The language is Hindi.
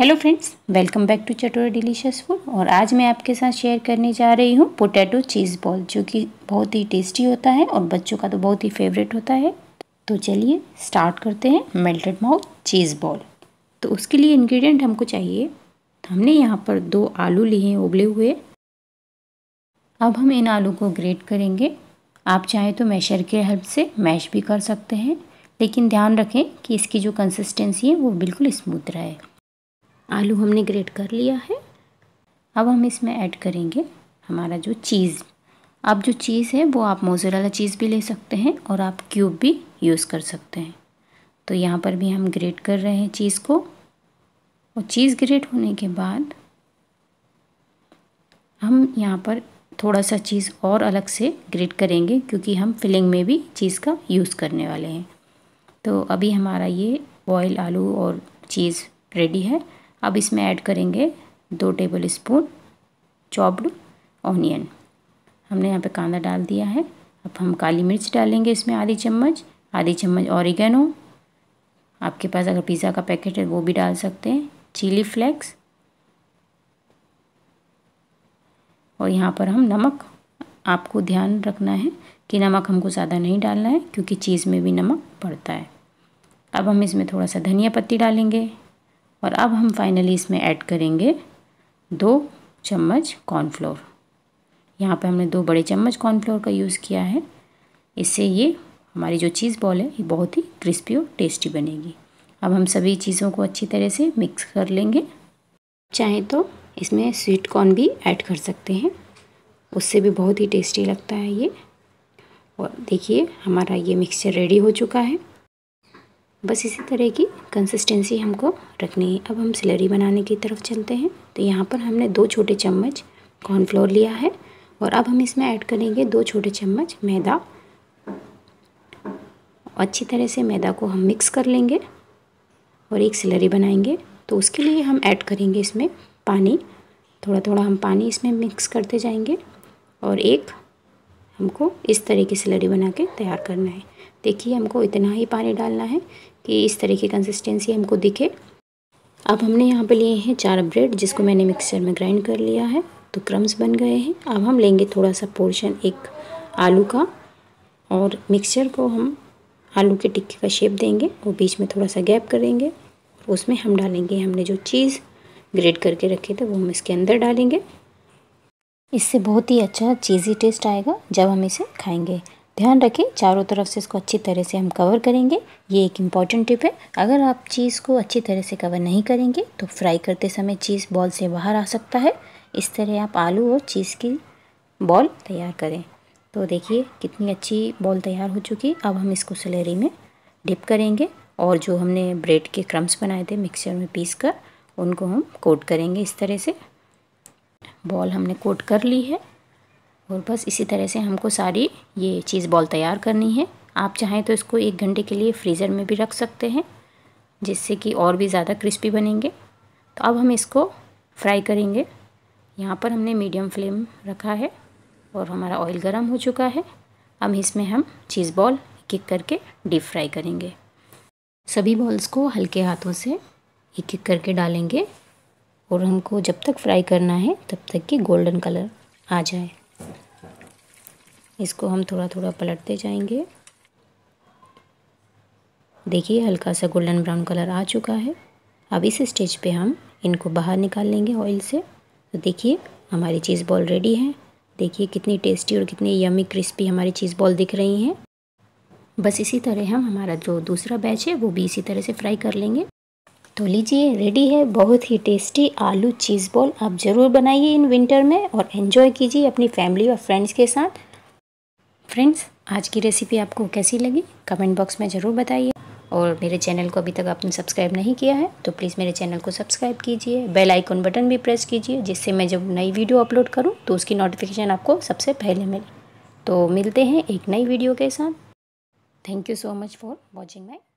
hello friends welcome back to Chatori delicious food और आज मैं आपके साथ शेयर करने जा रही हूँ पोटैटो चीज़ बॉल जो कि बहुत ही टेस्टी होता है और बच्चों का तो बहुत ही फेवरेट होता है तो चलिए स्टार्ट करते हैं मेल्टेड माउथ चीज़ बॉल तो उसके लिए इंग्रेडिएंट हमको चाहिए तो हमने यहाँ पर दो आलू लिए हैं उबले हुए अब हम इन आलू को ग्रेट करेंगे आप चाहें तो मैशर के हेल्प से मैश भी कर सकते हैं लेकिन ध्यान रखें कि इसकी जो कंसिस्टेंसी है वो बिल्कुल स्मूथ रहे आलू हमने ग्रेट कर लिया है अब हम इसमें ऐड करेंगे हमारा जो चीज़ आप जो चीज़ है वो आप मोजरेला चीज़ भी ले सकते हैं और आप क्यूब भी यूज़ कर सकते हैं तो यहाँ पर भी हम ग्रेट कर रहे हैं चीज़ को और चीज़ ग्रेट होने के बाद हम यहाँ पर थोड़ा सा चीज़ और अलग से ग्रेट करेंगे क्योंकि हम फिलिंग में भी चीज़ का यूज़ करने वाले हैं तो अभी हमारा ये बॉयल आलू और चीज़ रेडी है अब इसमें ऐड करेंगे दो टेबल स्पून चॉप्ड ऑनियन हमने यहाँ पे कांदा डाल दिया है अब हम काली मिर्च डालेंगे इसमें आधी चम्मच आधी चम्मच ऑरिगेनो आपके पास अगर पिज़्ज़ा का पैकेट है वो भी डाल सकते हैं चिली फ्लेक्स और यहाँ पर हम नमक आपको ध्यान रखना है कि नमक हमको ज़्यादा नहीं डालना है क्योंकि चीज़ में भी नमक पड़ता है अब हम इसमें थोड़ा सा धनिया पत्ती डालेंगे और अब हम फाइनली इसमें ऐड करेंगे दो चम्मच कॉर्नफ्लोर यहाँ पे हमने दो बड़े चम्मच कॉर्नफ्लोर का यूज़ किया है इससे ये हमारी जो चीज़ बॉल है ये बहुत ही क्रिस्पी और टेस्टी बनेगी अब हम सभी चीज़ों को अच्छी तरह से मिक्स कर लेंगे चाहें तो इसमें स्वीट कॉर्न भी ऐड कर सकते हैं उससे भी बहुत ही टेस्टी लगता है ये और देखिए हमारा ये मिक्सचर रेडी हो चुका है बस इसी तरह की कंसिस्टेंसी हमको रखनी है अब हम सिलरी बनाने की तरफ चलते हैं तो यहाँ पर हमने दो छोटे चम्मच कॉर्नफ्लोर लिया है और अब हम इसमें ऐड करेंगे दो छोटे चम्मच मैदा अच्छी तरह से मैदा को हम मिक्स कर लेंगे और एक सिलरी बनाएंगे तो उसके लिए हम ऐड करेंगे इसमें पानी थोड़ा थोड़ा हम पानी इसमें मिक्स करते जाएंगे और एक हमको इस तरह की सिलरी बना के तैयार करना है देखिए हमको इतना ही पानी डालना है कि इस तरह की कंसिस्टेंसी हमको दिखे अब हमने यहाँ पे लिए हैं चार ब्रेड जिसको मैंने मिक्सर में ग्राइंड कर लिया है तो क्रम्स बन गए हैं अब हम लेंगे थोड़ा सा पोर्शन एक आलू का और मिक्सचर को हम आलू के टिक्के का शेप देंगे और बीच में थोड़ा सा गैप करेंगे और उसमें हम डालेंगे हमने जो चीज़ ग्रेट करके रखे थे वो हम इसके अंदर डालेंगे इससे बहुत ही अच्छा चीज़ी टेस्ट आएगा जब हम इसे खाएंगे ध्यान रखें चारों तरफ से इसको अच्छी तरह से हम कवर करेंगे ये एक इम्पॉर्टेंट टिप है अगर आप चीज़ को अच्छी तरह से कवर नहीं करेंगे तो फ्राई करते समय चीज़ बॉल से बाहर आ सकता है इस तरह आप आलू और चीज़ की बॉल तैयार करें तो देखिए कितनी अच्छी बॉल तैयार हो चुकी अब हम इसको सलेरी में डिप करेंगे और जो हमने ब्रेड के क्रम्स बनाए थे मिक्सचर में पीस कर उनको हम कोट करेंगे इस तरह से बॉल हमने कोट कर ली है और बस इसी तरह से हमको सारी ये चीज़ बॉल तैयार करनी है आप चाहें तो इसको एक घंटे के लिए फ्रीज़र में भी रख सकते हैं जिससे कि और भी ज़्यादा क्रिस्पी बनेंगे तो अब हम इसको फ्राई करेंगे यहाँ पर हमने मीडियम फ्लेम रखा है और हमारा ऑयल गर्म हो चुका है अब इसमें हम चीज़ बॉल एक एक करके डीप फ्राई करेंगे सभी बॉल्स को हल्के हाथों से एक एक करके डालेंगे और हमको जब तक फ्राई करना है तब तक कि गोल्डन कलर आ जाए इसको हम थोड़ा थोड़ा पलटते जाएंगे देखिए हल्का सा गोल्डन ब्राउन कलर आ चुका है अब इस स्टेज पे हम इनको बाहर निकाल लेंगे ऑयल से तो देखिए हमारी चीज़ बॉल रेडी है देखिए कितनी टेस्टी और कितनी यमी क्रिस्पी हमारी चीज़ बॉल दिख रही हैं बस इसी तरह हम हमारा जो दूसरा बैच है वो भी इसी तरह से फ्राई कर लेंगे तो लीजिए रेडी है बहुत ही टेस्टी आलू चीज़ बॉल आप ज़रूर बनाइए इन विंटर में और एंजॉय कीजिए अपनी फैमिली और फ्रेंड्स के साथ फ्रेंड्स आज की रेसिपी आपको कैसी लगी कमेंट बॉक्स में ज़रूर बताइए और मेरे चैनल को अभी तक आपने सब्सक्राइब नहीं किया है तो प्लीज़ मेरे चैनल को सब्सक्राइब कीजिए बेल आइकॉन बटन भी प्रेस कीजिए जिससे मैं जब नई वीडियो अपलोड करूँ तो उसकी नोटिफिकेशन आपको सबसे पहले मिले तो मिलते हैं एक नई वीडियो के साथ thank you so much for watching my